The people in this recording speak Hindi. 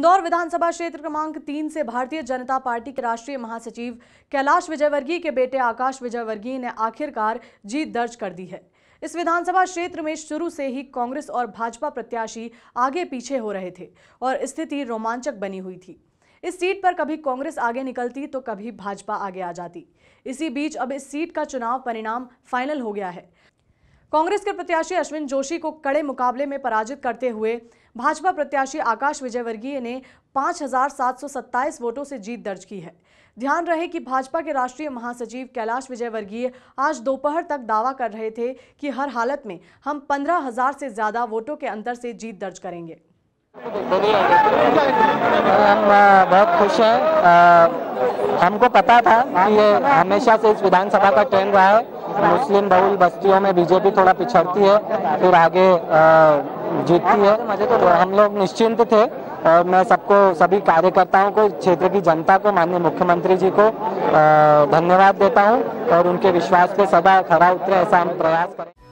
इंदौर विधानसभा क्षेत्र क्रमांक तीन से भारतीय जनता पार्टी के राष्ट्रीय महासचिव कैलाश विजयवर्गीय के बेटे आकाश विजयवर्गीय ने आखिरकार जीत दर्ज कर दी है इस विधानसभा क्षेत्र में शुरू से ही कांग्रेस और भाजपा प्रत्याशी आगे पीछे हो रहे थे और स्थिति रोमांचक बनी हुई थी इस सीट पर कभी कांग्रेस आगे निकलती तो कभी भाजपा आगे आ जाती इसी बीच अब इस सीट का चुनाव परिणाम फाइनल हो गया है कांग्रेस के प्रत्याशी अश्विन जोशी को कड़े मुकाबले में पराजित करते हुए भाजपा प्रत्याशी आकाश विजयवर्गीय ने 5,727 वोटों से जीत दर्ज की है ध्यान रहे कि भाजपा के राष्ट्रीय महासचिव कैलाश विजयवर्गीय आज दोपहर तक दावा कर रहे थे कि हर हालत में हम 15,000 से ज़्यादा वोटों के अंतर से जीत दर्ज करेंगे हम बहुत खुश हैं हमको पता था कि हमेशा से इस विधानसभा का ट्रेंड रहा है मुस्लिम बहुल बस्तियों में बीजेपी थोड़ा पिछड़ती है फिर आगे जीतती है तो हम लोग निश्चिंत थे और मैं सबको सभी कार्यकर्ताओं को क्षेत्र की जनता को माननीय मुख्यमंत्री जी को धन्यवाद देता हूँ और उनके विश्वास पे सदा खड़ा उतरे ऐसा हम प्रयास करें